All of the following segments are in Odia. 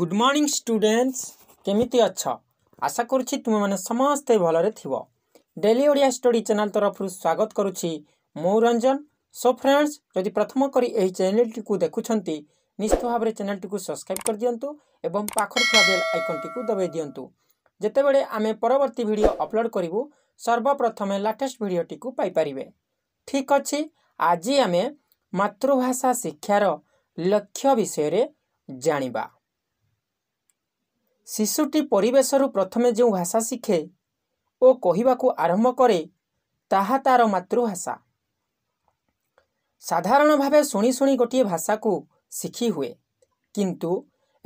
ଗୁଡ୍ ମର୍ଣ୍ଣିଂ ଷ୍ଟୁଡେଣ୍ଟସ୍ କେମିତି ଅଛ ଆଶା କରୁଛି ତୁମେମାନେ ସମସ୍ତେ ଭଲରେ ଥିବ ଡେଲି ଓଡ଼ିଆ ଷ୍ଟଡି ଚ୍ୟାନେଲ୍ ତରଫରୁ ସ୍ୱାଗତ କରୁଛି ମୁଁ ରଞ୍ଜନ ସୋ ଫ୍ରେଣ୍ଡସ୍ ଯଦି ପ୍ରଥମ କରି ଏହି ଚ୍ୟାନେଲ୍ଟିକୁ ଦେଖୁଛନ୍ତି ନିଶ୍ଚିତ ଭାବରେ ଚ୍ୟାନେଲ୍ଟିକୁ ସବସ୍କ୍ରାଇବ୍ କରିଦିଅନ୍ତୁ ଏବଂ ପାଖରେ ଥିବା ବେଲ୍ ଆଇକନ୍ଟିକୁ ଦବାଇ ଦିଅନ୍ତୁ ଯେତେବେଳେ ଆମେ ପରବର୍ତ୍ତୀ ଭିଡ଼ିଓ ଅପଲୋଡ଼୍ କରିବୁ ସର୍ବପ୍ରଥମେ ଲାଟେଷ୍ଟ ଭିଡ଼ିଓଟିକୁ ପାଇପାରିବେ ଠିକ୍ ଅଛି ଆଜି ଆମେ ମାତୃଭାଷା ଶିକ୍ଷାର ଲକ୍ଷ୍ୟ ବିଷୟରେ ଜାଣିବା ଶିଶୁଟି ପରିବେଶରୁ ପ୍ରଥମେ ଯେଉଁ ଭାଷା ଶିଖେ ଓ କହିବାକୁ ଆରମ୍ଭ କରେ ତାହା ତା'ର ମାତୃଭାଷା ସାଧାରଣ ଭାବେ ଶୁଣି ଶୁଣି ଗୋଟିଏ ଭାଷାକୁ ଶିଖି ହୁଏ କିନ୍ତୁ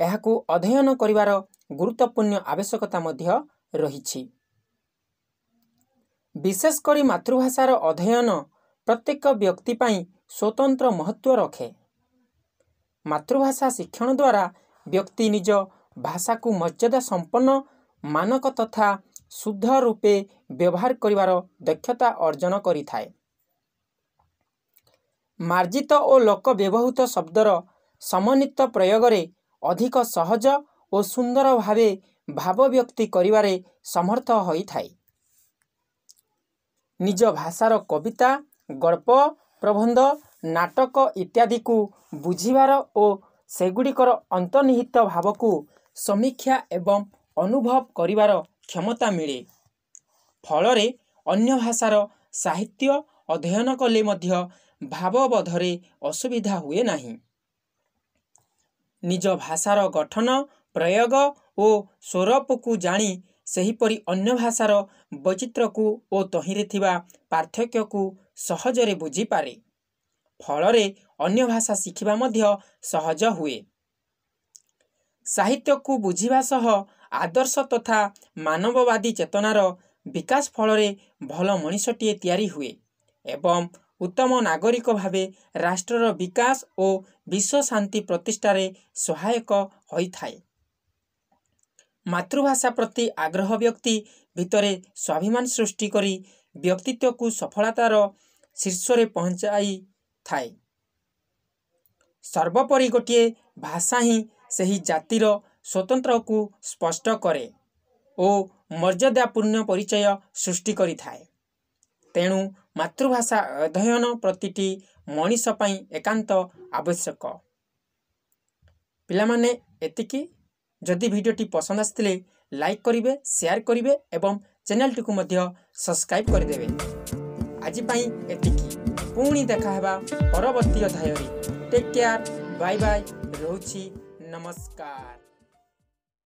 ଏହାକୁ ଅଧ୍ୟୟନ କରିବାର ଗୁରୁତ୍ୱପୂର୍ଣ୍ଣ ଆବଶ୍ୟକତା ମଧ୍ୟ ରହିଛି ବିଶେଷ କରି ମାତୃଭାଷାର ଅଧ୍ୟୟନ ପ୍ରତ୍ୟେକ ବ୍ୟକ୍ତି ପାଇଁ ସ୍ୱତନ୍ତ୍ର ମହତ୍ଵ ରଖେ ମାତୃଭାଷା ଶିକ୍ଷଣ ଦ୍ୱାରା ବ୍ୟକ୍ତି ନିଜ ଭାଷାକୁ ମର୍ଯ୍ୟାଦା ସମ୍ପନ୍ନ ମାନକ ତଥା ଶୁଦ୍ଧ ରୂପେ ବ୍ୟବହାର କରିବାର ଦକ୍ଷତା ଅର୍ଜନ କରିଥାଏ ମାର୍ଜିତ ଓ ଲୋକ ବ୍ୟବହୃତ ଶବ୍ଦର ସମନ୍ୱିତ ପ୍ରୟୋଗରେ ଅଧିକ ସହଜ ଓ ସୁନ୍ଦର ଭାବେ ଭାବ ବ୍ୟକ୍ତି କରିବାରେ ସମର୍ଥ ହୋଇଥାଏ ନିଜ ଭାଷାର କବିତା ଗଳ୍ପ ପ୍ରବନ୍ଧ ନାଟକ ଇତ୍ୟାଦିକୁ ବୁଝିବାର ଓ ସେଗୁଡ଼ିକର ଅନ୍ତର୍ନିହିତ ଭାବକୁ ସମୀକ୍ଷା ଏବଂ ଅନୁଭବ କରିବାର କ୍ଷମତା ମିଳେ ଫଳରେ ଅନ୍ୟ ଭାଷାର ସାହିତ୍ୟ ଅଧ୍ୟୟନ କଲେ ମଧ୍ୟ ଭାବବୋଧରେ ଅସୁବିଧା ହୁଏ ନାହିଁ ନିଜ ଭାଷାର ଗଠନ ପ୍ରୟୋଗ ଓ ସ୍ୱରପକୁ ଜାଣି ସେହିପରି ଅନ୍ୟ ଭାଷାର ବୈଚିତ୍ର୍ୟକୁ ଓ ତହିଁରେ ଥିବା ପାର୍ଥକ୍ୟକୁ ସହଜରେ ବୁଝିପାରେ ଫଳରେ ଅନ୍ୟ ଭାଷା ଶିଖିବା ମଧ୍ୟ ସହଜ ହୁଏ ସାହିତ୍ୟକୁ ବୁଝିବା ସହ ଆଦର୍ଶ ତଥା ମାନବବାଦୀ ଚେତନାର ବିକାଶ ଫଳରେ ଭଲ ମଣିଷଟିଏ ତିଆରି ହୁଏ ଏବଂ ଉତ୍ତମ ନାଗରିକ ଭାବେ ରାଷ୍ଟ୍ରର ବିକାଶ ଓ ବିଶ୍ୱ ଶାନ୍ତି ପ୍ରତିଷ୍ଠାରେ ସହାୟକ ହୋଇଥାଏ ମାତୃଭାଷା ପ୍ରତି ଆଗ୍ରହ ବ୍ୟକ୍ତି ଭିତରେ ସ୍ୱାଭିମାନ ସୃଷ୍ଟି କରି ବ୍ୟକ୍ତିତ୍ୱକୁ ସଫଳତାର ଶୀର୍ଷରେ ପହଞ୍ଚାଇଥାଏ ସର୍ବୋପରି ଗୋଟିଏ ଭାଷା ହିଁ ସେହି ଜାତିର ସ୍ୱତନ୍ତ୍ରକୁ ସ୍ପଷ୍ଟ କରେ ଓ ମର୍ଯ୍ୟାଦାପୂର୍ଣ୍ଣ ପରିଚୟ ସୃଷ୍ଟି କରିଥାଏ ତେଣୁ ମାତୃଭାଷା ଅଧ୍ୟୟନ ପ୍ରତିଟି ମଣିଷ ପାଇଁ ଏକାନ୍ତ ଆବଶ୍ୟକ ପିଲାମାନେ ଏତିକି ଯଦି ଭିଡ଼ିଓଟି ପସନ୍ଦ ଆସିଥିଲେ ଲାଇକ୍ କରିବେ ସେୟାର କରିବେ ଏବଂ ଚ୍ୟାନେଲଟିକୁ ମଧ୍ୟ ସବସ୍କ୍ରାଇବ୍ କରିଦେବେ ଆଜି ପାଇଁ ଏତିକି ପୁଣି ଦେଖା ହେବା ପରବର୍ତ୍ତୀ ଅଧ୍ୟାୟରେ ଟେକ୍ କେୟାର ବାଇ ବାଇ ରହୁଛି नमस्कार